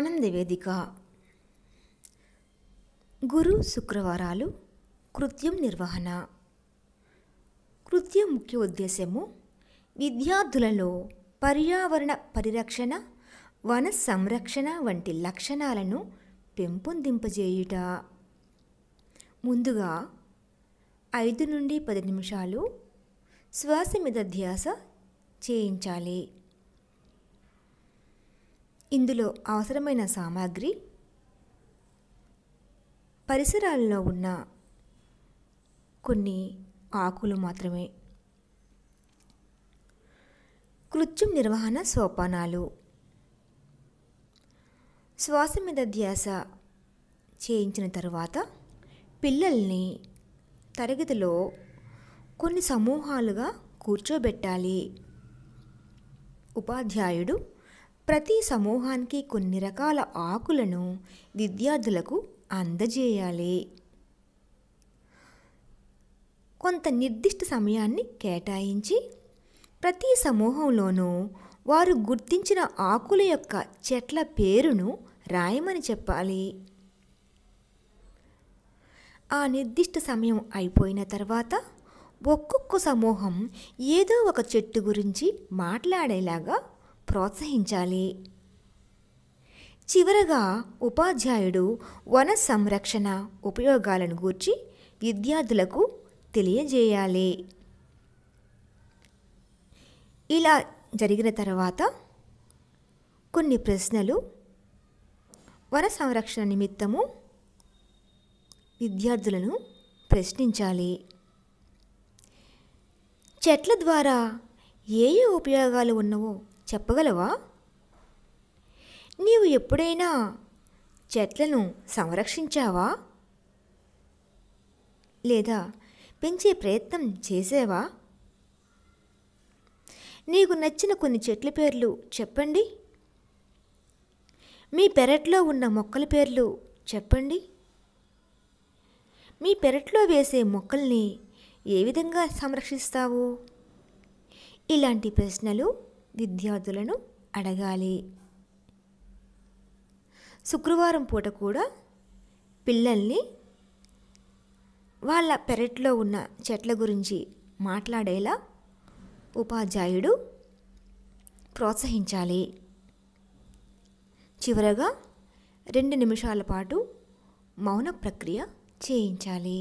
ఆనంద వేదిక గురు శుక్రవారాలు కృత్యం నిర్వహణ కృత్యం ముఖ్య ఉద్దేశము విద్యార్థులలో పర్యావరణ పరిరక్షణ వన సంరక్షణ వంటి లక్షణాలను పెంపొందింపజేయుట ముందుగా ఐదు నుండి పది నిమిషాలు శ్వాస మీద ధ్యాస చేయించాలి ఇందులో అవసరమైన సామాగ్రి పరిసరాల్లో ఉన్న కొన్ని ఆకులు మాత్రమే కృత్యం నిర్వహణ సోపానాలు శ్వాస మీద ధ్యాస చేయించిన తరువాత పిల్లల్ని తరగతిలో కొన్ని సమూహాలుగా కూర్చోబెట్టాలి ఉపాధ్యాయుడు ప్రతి సమూహానికి కొన్ని రకాల ఆకులను విద్యార్థులకు అందజేయాలి కొంత నిర్దిష్ట సమయాన్ని కేటాయించి ప్రతి సమూహంలోనూ వారు గుర్తించిన ఆకుల యొక్క చెట్ల పేరును రాయమని చెప్పాలి ఆ నిర్దిష్ట సమయం అయిపోయిన తర్వాత ఒక్కొక్క సమూహం ఏదో ఒక చెట్టు గురించి మాట్లాడేలాగా ప్రోత్సహించాలి చివరగా ఉపాధ్యాయుడు వన సంరక్షణ ఉపయోగాలను గూర్చి విద్యార్థులకు తెలియజేయాలి ఇలా జరిగిన తర్వాత కొన్ని ప్రశ్నలు వన సంరక్షణ నిమిత్తము విద్యార్థులను ప్రశ్నించాలి చెట్ల ద్వారా ఏ ఏ ఉపయోగాలు ఉన్నవో చెప్పగలవా నీవు ఎప్పుడైనా చెట్లను సంరక్షించావా లేదా పెంచే ప్రయత్నం చేసేవా నీకు నచ్చిన కొన్ని చెట్ల పేర్లు చెప్పండి మీ పెరట్లో ఉన్న మొక్కల పేర్లు చెప్పండి మీ పెరట్లో వేసే మొక్కల్ని ఏ విధంగా సంరక్షిస్తావు ఇలాంటి ప్రశ్నలు విద్యార్థులను అడగాలి శుక్రవారం పూట కూడా పిల్లల్ని వాళ్ళ పెరట్లో ఉన్న చెట్ల గురించి మాట్లాడేలా ఉపాధ్యాయుడు ప్రోత్సహించాలి చివరగా రెండు నిమిషాల పాటు మౌన ప్రక్రియ చేయించాలి